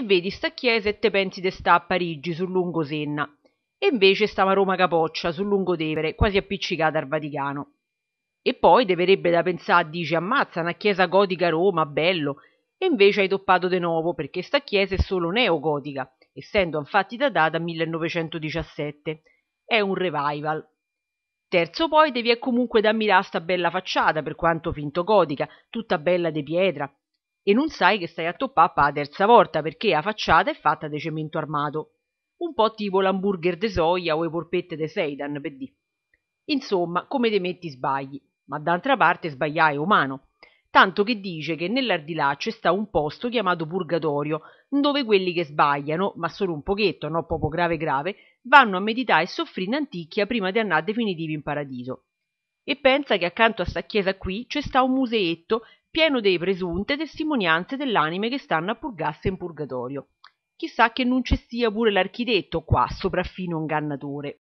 te vedi sta chiesa e te pensi de sta a Parigi sul lungo Senna e invece stava Roma Capoccia sul lungo Tevere quasi appiccicata al Vaticano e poi te verrebbe da pensà dici ammazza una chiesa gotica a Roma bello e invece hai toppato de nuovo perché sta chiesa è solo neogotica essendo infatti datata 1917 è un revival Terzo poi devi è comunque da ammirare sta bella facciata, per quanto finto gotica, tutta bella di pietra, e non sai che stai a toppà pa terza volta perché la facciata è fatta di cemento armato, un po' tipo l'hamburger de soia o le polpette de Seidan, per dì. Insomma, come te metti sbagli, ma d'altra parte sbagliare è umano, tanto che dice che nell'ardilà c'è sta un posto chiamato purgatorio, dove quelli che sbagliano, ma solo un pochetto, no poco grave grave, vanno a meditare e soffrire in antichia prima di andare definitivi in paradiso. E pensa che accanto a sta chiesa qui c'è sta un museetto pieno dei presunte testimonianze dell'anime che stanno a purgasse in purgatorio chissà che non ci sia pure l'architetto qua sopraffino ingannatore